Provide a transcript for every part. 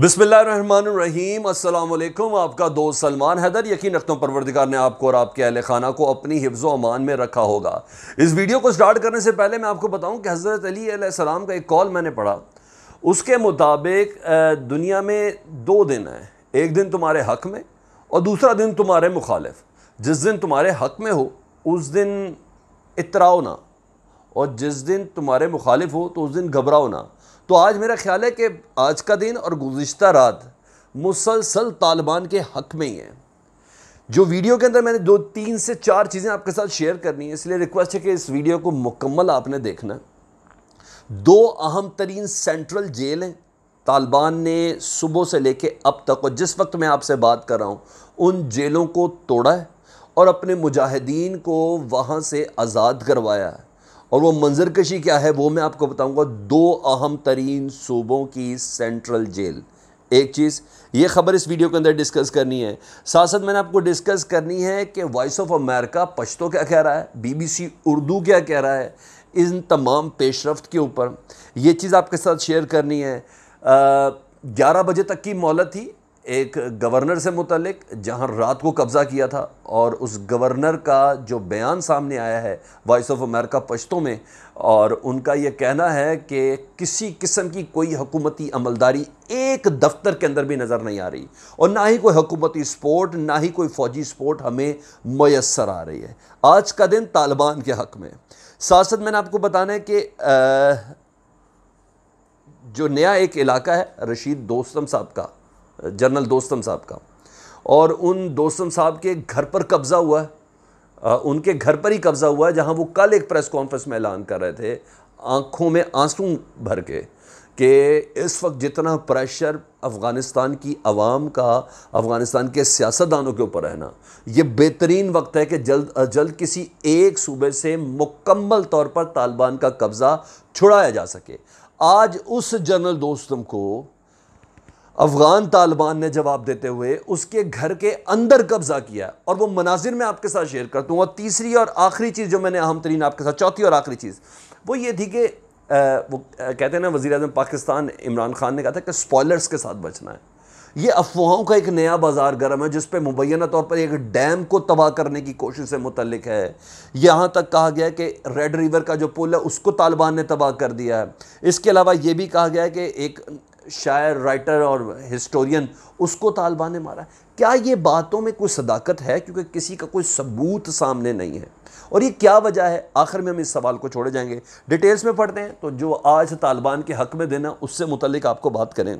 बिस्मिल्लाम असलम आपका दोस्त सलमान हैदर यकीन रखता हूँ परवरदिगार ने आपको और आपके अहल खाना को अपनी हिफ्ज़ अमान में रखा होगा इस वीडियो को स्टार्ट करने से पहले मैं आपको बताऊँ कि हज़रत अली का एक कॉल मैंने पढ़ा उसके मुताबिक दुनिया में दो दिन हैं एक दिन तुम्हारे हक में और दूसरा दिन तुम्हारे मुखालफ जिस दिन तुम्हारे हक में हो उस दिन इतराओ ना और जिस दिन तुम्हारे मुखालिफ हो तो उस दिन घबराओ ना तो आज मेरा ख्याल है कि आज का दिन और गुज्त रात मुसलसल तालिबान के हक में ही है जो वीडियो के अंदर मैंने दो तीन से चार चीज़ें आपके साथ शेयर करनी है इसलिए रिक्वेस्ट है कि इस वीडियो को मुकम्मल आपने देखना दो अहम तरीन सेंट्रल जेल हैं तालिबान ने सुबह से लेके अब तक और जिस वक्त मैं आपसे बात कर रहा हूँ उन जेलों को तोड़ा है और अपने मुजाहिदीन को वहाँ से आज़ाद करवाया है और वो मंजर कशी क्या है वो मैं आपको बताऊंगा दो अहम तरीन सूबों की सेंट्रल जेल एक चीज़ ये खबर इस वीडियो के अंदर डिस्कस करनी है साथ साथ मैंने आपको डिस्कस करनी है कि वॉइस ऑफ अमेरिका पश्तो क्या कह रहा है बीबीसी उर्दू क्या कह रहा है इन तमाम पेशरफ के ऊपर ये चीज़ आपके साथ शेयर करनी है ग्यारह बजे तक की मोहलत थी एक गवर्नर से मुतलक जहां रात को कब्ज़ा किया था और उस गवर्नर का जो बयान सामने आया है वॉइस ऑफ अमेरिका पश्तों में और उनका ये कहना है कि किसी किस्म की कोई हकूमती अमलदारी एक दफ्तर के अंदर भी नज़र नहीं आ रही और ना ही कोई हकूमती सपोर्ट ना ही कोई फ़ौजी सपोर्ट हमें मैसर आ रही है आज का दिन तालिबान के हक़ में साथ साथ मैंने आपको बताना है कि आ, जो नया एक इलाका है रशीद दोस्तम साहब का जनरल दोस्तम साहब का और उन दोस्तम साहब के घर पर कब्ज़ा हुआ है उनके घर पर ही कब्ज़ा हुआ है जहाँ वो कल एक प्रेस कॉन्फ्रेंस में ऐलान कर रहे थे आँखों में आंसू भर के कि इस वक्त जितना प्रेशर अफ़गानिस्तान की आवाम का अफ़गानिस्तान के सियासतदानों के ऊपर रहना ये बेहतरीन वक्त है कि जल्द अज जल्द किसी एक सूबे से मुकम्मल तौर पर तालिबान का कब्ज़ा छुड़ाया जा सके आज उस जनरल दोस्तम को अफ़गान तालिबान ने जवाब देते हुए उसके घर के अंदर कब्ज़ा किया और वो मनाजिर मैं आपके साथ शेयर करता हूँ और तीसरी और आखिरी चीज़ जो मैंने अहम तरीन आपके साथ चौथी और आखिरी चीज़ वो ये थी कि वो कहते हैं ना वज़ी अजम पाकिस्तान इमरान खान ने कहा था कि स्पॉयलर्स के साथ बचना है ये अफवाहों का एक नया बाजार गर्म है जिस पर मुबैना तौर पर एक डैम को तबाह करने की कोशिश से मुतलक है यहाँ तक कहा गया है कि रेड रिवर का जो पुल है उसको तालिबान ने तबाह कर दिया है इसके अलावा ये भी कहा गया है कि एक शायर राइटर और हिस्टोरियन उसको तालबा ने मारा क्या ये बातों में कोई सदाकत है क्योंकि किसी का कोई सबूत सामने नहीं है और ये क्या वजह है आखिर में हम इस सवाल को छोड़े जाएंगे डिटेल्स में पढ़ते हैं तो जो आज तालिबान के हक़ में देना उससे मुतलिक आपको बात करें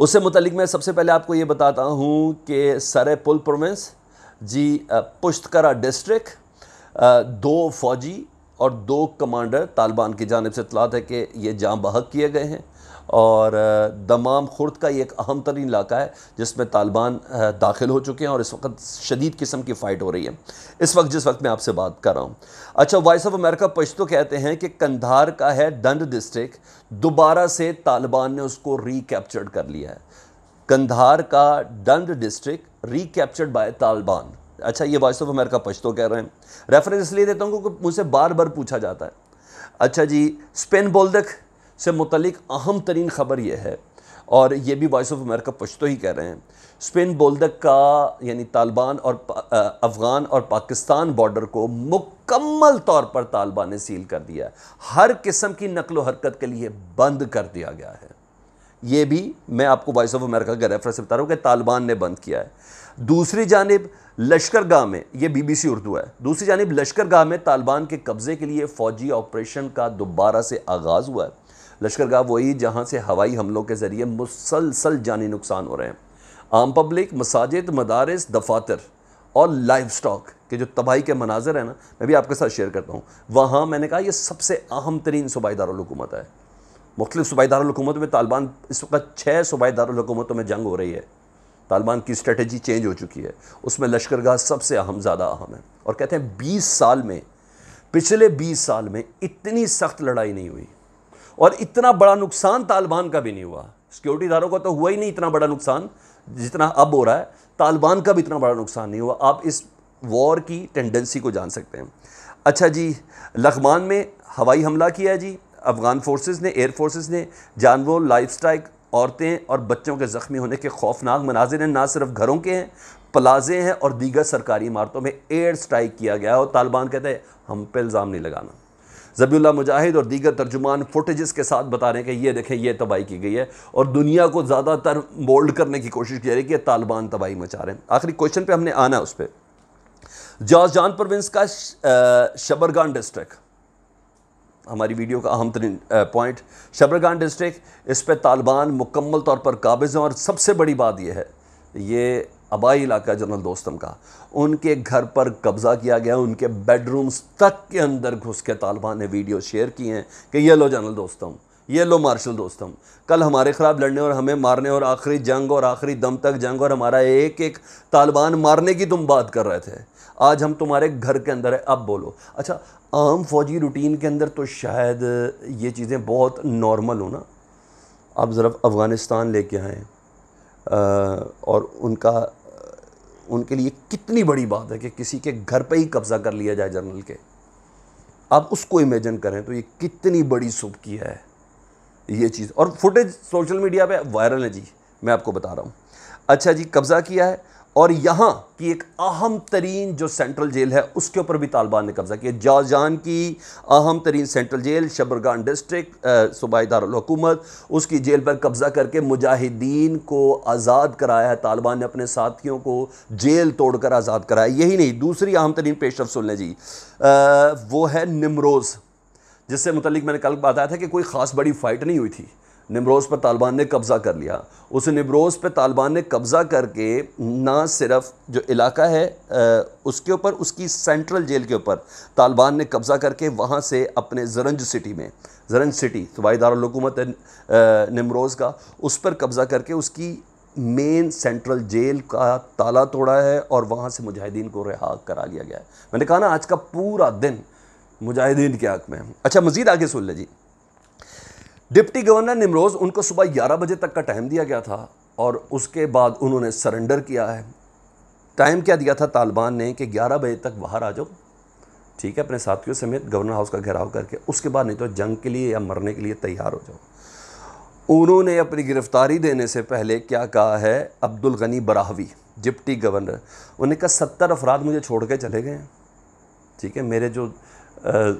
उससे मुतलिक मैं सबसे पहले आपको ये बताता हूँ कि सर पुल प्रोविंस जी पुश्तकरा डिस्ट्रिक्ट दो फ़ौजी और दो कमांडर तालिबान की जानब से इतलात है कि ये जाँ बहक किए गए हैं और दमाम खुर्द का एक अहम तरीन इलाका है जिसमें तालिबान दाखिल हो चुके हैं और इस वक्त शदीद किस्म की फ़ाइट हो रही है इस वक्त जिस वक्त मैं आपसे बात कर रहा हूँ अच्छा वॉइस ऑफ अमेरिका पश्तो कहते हैं कि कंधार का है डंड डिस्ट्रिक्ट दोबारा से तालिबान ने उसको रिकैप्चर्ड कर लिया है कंधार का डंड डिस्ट्रिक्ट रिकैप्चर्ड बाय तालिबान अच्छा ये वॉइस ऑफ अमेरिका पश्तो कह रहे हैं रेफरेंस इसलिए देता हूँ क्योंकि मुझसे बार बार पूछा जाता है अच्छा जी स्पेन बोल्दक से मुतलिक अहम तरीन ख़बर यह है और ये भी वॉइस ऑफ अमेरिका पश्तो ही कह रहे हैं स्पेन बोल्दक का यानी तालिबान और अफ़गान और पाकिस्तान बॉर्डर को मुकम्मल तौर पर तालिबान ने सील कर दिया है हर किस्म की नकल हरकत के लिए बंद कर दिया गया है ये भी मैं आपको वॉइस ऑफ अमेरिका का रेफरेंस बता रहा हूँ कि तालिबान ने बंद किया है दूसरी जानब लश्कर गाह में ये बीबीसी उर्दू है दूसरी जानब लश्कर गाह में तालिबान के कब्ज़े के लिए फ़ौजी ऑपरेशन का दोबारा से आगाज़ हुआ है लश्कर गाह वही जहाँ से हवाई हमलों के ज़रिए मुसलसल जानी नुकसान हो रहे हैं आम पब्लिक मसाजिद मदारस दफातर और लाइफ स्टॉक के जो तबाही के मनाजर हैं ना मैं भी आपके साथ शेयर करता हूँ वहाँ मैंने कहा यह सबसे अहम तरीन दारकूमत है मुख्तु दारकूमतों में तालिबान इस वक्त छः दारकूमतों में जंग हो रही है तालिबान की स्ट्रेटजी चेंज हो चुकी है उसमें लश्कर गाह सबसे अहम ज़्यादा अहम है और कहते हैं बीस साल में पिछले बीस साल में इतनी सख्त लड़ाई नहीं हुई और इतना बड़ा नुकसान तालिबान का भी नहीं हुआ सिक्योरिटी दारों का तो हुआ ही नहीं इतना बड़ा नुकसान जितना अब हो रहा है तालिबान का भी इतना बड़ा नुकसान नहीं हुआ आप इस वॉर की टेंडेंसी को जान सकते हैं अच्छा जी लखमान में हवाई हमला किया जी अफ़गान फोर्सेस ने एयर फोर्सेस ने जानवर लाइफ स्ट्राइक औरतें और बच्चों के ज़ख्मी होने के खौफनाक मनाजिर हैं ना सिर्फ घरों के हैं प्लाजे हैं और दीगर सरकारी इमारतों में एयर स्ट्राइक किया गया और तालिबान कहते हैं हम पे इल्ज़ाम नहीं लगाना जबील्ला मुजाहिद और दीगर तर्जुमान फुटेज़ के साथ बता रहे हैं कि ये देखें यह तबाही की गई है और दुनिया को ज़्यादातर मोल्ड करने की कोशिश की जा रही है कि तालिबान तबाही मचा रहे हैं आखिरी क्वेश्चन पर हमने आना उस पर जॉजान जान प्रोविंस का शबरगान डिस्ट्रिक्ट हमारी वीडियो का अहम तरीन पॉइंट शबरगान डिस्ट्रिक्ट इस पर तालिबान मुकम्मल तौर पर काबिज़ हैं और सबसे बड़ी बात यह है ये आबाई इलाका जनरल दोस्तम का उनके घर पर कब्ज़ा किया गया उनके बेडरूम्स तक के अंदर घुस के तालिबान ने वीडियो शेयर किए हैं कि ये लो जनरल दोस्तम ये लो मार्शल दोस्तम कल हमारे ख़िलाफ़ लड़ने और हमें मारने और आखिरी जंग और आखिरी दम तक जंग और हमारा एक एक तालिबान मारने की तुम बात कर रहे थे आज हम तुम्हारे घर के अंदर है अब बोलो अच्छा आम फौजी रूटीन के अंदर तो शायद ये चीज़ें बहुत नॉर्मल हो ना आप ज़रा अफ़गानिस्तान लेके आएँ और उनका उनके लिए कितनी बड़ी बात है कि किसी के घर पर ही कब्ज़ा कर लिया जाए जनरल के आप उसको इमेजिन करें तो ये कितनी बड़ी सुबकी है ये चीज़ और फुटेज सोशल मीडिया पे वायरल है जी मैं आपको बता रहा हूँ अच्छा जी कब्ज़ा किया है और यहाँ की एक अहम तरीन जो सेंट्रल जेल है उसके ऊपर भी तालिबान ने कब्ज़ा किया जाजान की अहम तरीन सेंट्रल जेल शबरगान डिस्ट्रिक्ट सूबाई दारकूमत उसकी जेल पर कब्ज़ा करके मुजाहिदीन को आज़ाद कराया है तालिबान ने अपने साथियों को जेल तोड़कर आज़ाद कराया यही नहीं दूसरी अहम तरीन पेशरफ सुन लें जी आ, वो है निमरोज़ जिससे मतलब मैंने कल बताया था कि कोई ख़ास बड़ी फ़ाइट नहीं हुई थी निमरोज़ पर तालिबान ने कब्ज़ा कर लिया उस निमरोज़ पर तालिबान ने कब्ज़ा करके ना सिर्फ जो इलाका है उसके ऊपर उसकी सेंट्रल जेल के ऊपर तालिबान ने कब्ज़ा करके वहाँ से अपने जरंज सिटी में जरंज सिटी सूबाई दारकूमत है निमरोज़ का उस पर कब्ज़ा करके उसकी मेन सेंट्रल जेल का ताला तोड़ा है और वहाँ से मुजाहिदीन को रिहा करा लिया गया है मैंने कहा ना आज का पूरा दिन मुजाहिदीन के हक में अच्छा मज़ीद आगे सुन लें जी डिप्टी गवर्नर निमरोज़ उनको सुबह ग्यारह बजे तक का टाइम दिया गया था और उसके बाद उन्होंने सरेंडर किया है टाइम क्या दिया था तालिबान ने कि ग्यारह बजे तक बाहर आ जाओ ठीक है अपने साथियों समेत गवर्नर हाउस का घेराव करके उसके बाद नहीं तो जंग के लिए या मरने के लिए तैयार हो जाओ उन्होंने अपनी गिरफ्तारी देने से पहले क्या कहा है अब्दुल गनी बराहवी डिप्टी गवर्नर उन्होंने कहा सत्तर अफराद मुझे छोड़ के चले गए हैं ठीक है मेरे जो आ,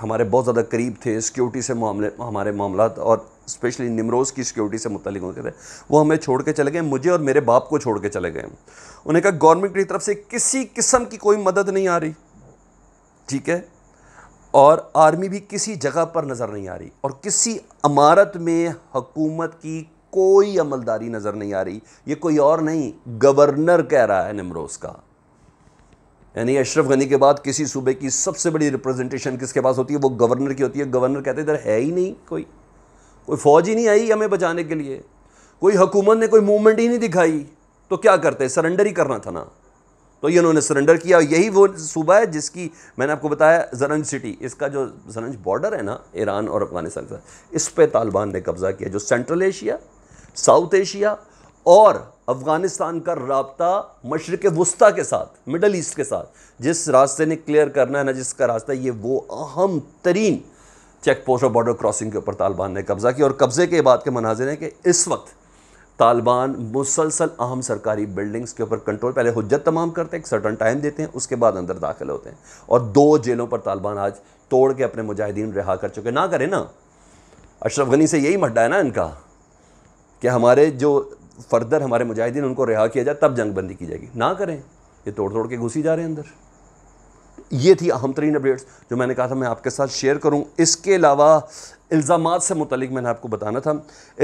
हमारे बहुत ज़्यादा करीब थे सिक्योरिटी से मामले हमारे मामला और स्पेशली निमरोज़ की सिक्योरिटी से मुतलिक होते थे वो हमें छोड़ के चले गए मुझे और मेरे बाप को छोड़ के चले गए उन्हें कहा गवर्नमेंट की तरफ से किसी किस्म की कोई मदद नहीं आ रही ठीक है और आर्मी भी किसी जगह पर नज़र नहीं आ रही और किसी अमारत में हकूमत की कोई अमलदारी नज़र नहीं आ रही ये कोई और नहीं गवर्नर कह रहा है निमरोज़ का यानी अशरफ गनी के बाद किसी सूबे की सबसे बड़ी रिप्रेजेंटेशन किसके पास होती है वो गवर्नर की होती है गवर्नर कहते इधर है ही नहीं कोई कोई फ़ौज ही नहीं आई हमें बचाने के लिए कोई हुकूमत ने कोई मूवमेंट ही नहीं दिखाई तो क्या करते सरेंडर ही करना था ना तो ये उन्होंने सरेंडर किया यही वो सूबा है जिसकी मैंने आपको बताया जरंज सिटी इसका जो जरंज बॉर्डर है ना ईरान और अफगानिस्तान का इस पर तालिबान ने कब्ज़ा किया जो सेंट्रल एशिया साउथ एशिया और अफ़गानिस्तान का रबता मशरक़ वस्ती के साथ मिडल ईस्ट के साथ जिस रास्ते ने क्लियर करना है ना जिसका रास्ता ये वो अहम तरीन चेक पोस्ट और बॉर्डर क्रॉसिंग के ऊपर तालिबान ने कब्ज़ा किया और कब्ज़े के बाद के मनाजिर हैं कि इस वक्त तालिबान मुसलसल अहम सरकारी बिल्डिंग्स के ऊपर कंट्रोल पहले हजत तमाम करते हैं एक सर्टन टाइम देते हैं उसके बाद अंदर दाखिल होते हैं और दो जेलों पर तालिबान आज तोड़ के अपने मुजाहिदीन रिहा कर चुके ना करें ना अशरफ गनी से यही मड्डा है ना इनका कि हमारे जो फर्दर हमारे मुजाहिदीन उनको रिहा किया जाए तब जंग बंदी की जाएगी ना करें ये तोड़ तोड़ के घुसी जा रहे हैं अंदर ये थी अहम तरीन अपडेट्स जो मैंने कहा था मैं आपके साथ शेयर करूँ इसके अलावा इल्ज़ाम से मुतलिक मैंने आपको बताना था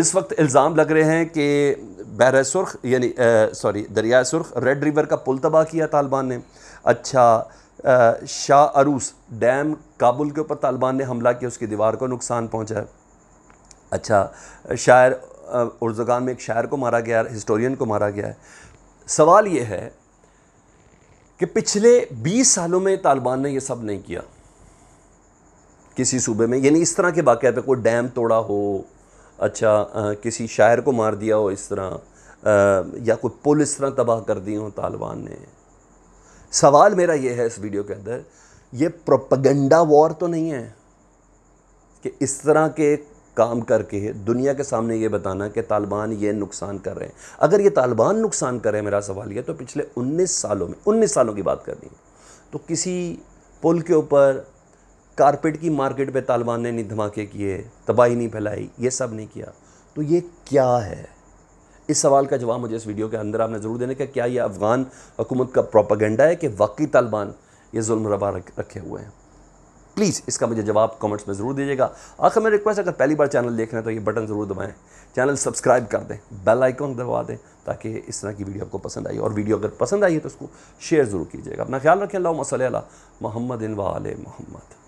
इस वक्त इल्ज़ाम लग रहे हैं कि बहर सुरख यानी सॉरी दरिया सुर्ख रेड रिवर का पुल तबाह किया तालिबान ने अच्छा शाह अरूस डैम काबुल के ऊपर तालिबान ने हमला किया उसकी दीवार को नुकसान पहुँचाया अच्छा शायर उर्दगान में एक शायर को मारा गया हिस्टोरियन को मारा गया है सवाल ये है कि पिछले 20 सालों में तालिबान ने ये सब नहीं किया किसी सूबे में यानी इस तरह के वाक़ पे कोई डैम तोड़ा हो अच्छा आ, किसी शायर को मार दिया हो इस तरह आ, या कोई पुल इस तरह तबाह कर दी हो तालिबान ने सवाल मेरा ये है इस वीडियो के अंदर ये प्रोपगेंडा वॉर तो नहीं है कि इस तरह के काम करके दुनिया के सामने ये बताना कि तालिबान ये नुकसान कर रहे हैं अगर ये तालिबान नुकसान कर रहे हैं मेरा सवाल ये तो पिछले 19 सालों में 19 सालों की बात करनी दी तो किसी पुल के ऊपर कारपेट की मार्केट पे तालिबान ने नहीं धमाके किए तबाही नहीं फैलाई ये सब नहीं किया तो ये क्या है इस सवाल का जवाब मुझे इस वीडियो के अंदर आपने ज़रूर देने का क्या ये अफ़गान हुकूमत का प्रोपागेंडा है कि वाकई तालिबान ये जुल्म रवा रखे हुए हैं प्लीज़ इसका मुझे जवाब कमेंट्स में ज़रूर दीजिएगा आखिर मैं रिक्वेस्ट अगर पहली बार चैनल देख रहे हैं तो ये बटन ज़रूर दबाएँ चैनल सब्सक्राइब कर दें बेल आइकॉन दबा दें ताकि इस तरह की वीडियो आपको पसंद आई और वीडियो अगर पसंद आई है तो उसको शेयर ज़रूर कीजिएगा अपना ख्याल रखें अल्लाह मसल मोहम्मद इन वाल मोहम्मद